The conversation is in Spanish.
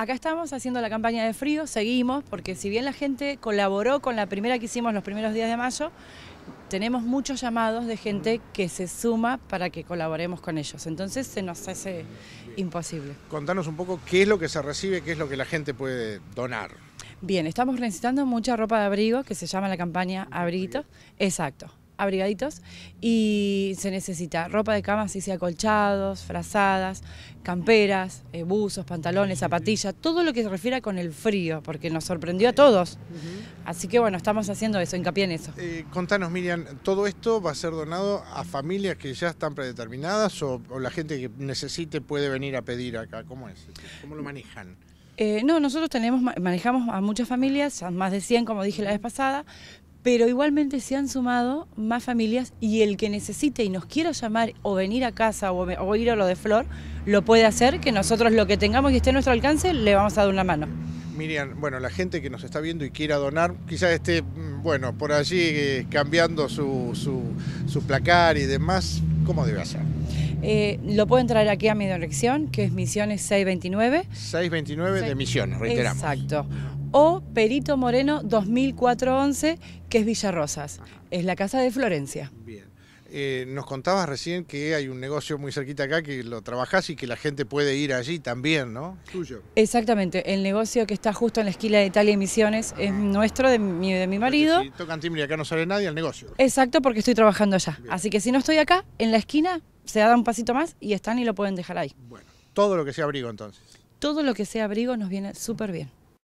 Acá estamos haciendo la campaña de frío, seguimos, porque si bien la gente colaboró con la primera que hicimos los primeros días de mayo, tenemos muchos llamados de gente que se suma para que colaboremos con ellos. Entonces se nos hace imposible. Contanos un poco qué es lo que se recibe, qué es lo que la gente puede donar. Bien, estamos necesitando mucha ropa de abrigo que se llama la campaña Abriguito. Exacto abrigaditos y se necesita ropa de cama, así sea colchados, frazadas, camperas, eh, buzos, pantalones, zapatillas, todo lo que se refiera con el frío, porque nos sorprendió a todos. Así que bueno, estamos haciendo eso, hincapié en eso. Eh, contanos, Miriam, ¿todo esto va a ser donado a familias que ya están predeterminadas o, la gente que necesite puede venir a pedir acá? ¿Cómo es? ¿Cómo lo manejan? Eh, no, nosotros tenemos, manejamos a muchas familias, más de 100, como dije la vez pasada, pero igualmente se han sumado más familias y el que necesite y nos quiera llamar o venir a casa o, ir a lo de Flor, lo puede hacer, que nosotros lo que tengamos y esté a nuestro alcance, le vamos a dar una mano. Miriam, bueno, la gente que nos está viendo y quiera donar, quizás esté, mm, bueno, por allí eh, cambiando su, placar y demás, ¿cómo debe hacer? Eh, lo pueden entrar aquí a mi dirección, que es Misiones 629. 629 de Misiones, reiteramos. Exacto o Perito Moreno 2411, que es Villarrosas. Es la casa de Florencia. Bien. Eh, nos contabas recién que hay un negocio muy cerquita acá que lo trabajás y que la gente puede ir allí también, ¿no? Tuyo. Exactamente, el negocio que está justo en la esquina de Italia y Misiones es ah. nuestro, de mi, marido. Porque tocan timbre y acá no sale nadie al negocio. Exacto, porque estoy trabajando allá. Así que si no estoy acá, en la esquina, se da un pasito más y están y lo pueden dejar ahí. Bueno, todo lo que sea abrigo entonces. Todo lo que sea abrigo nos viene súper bien.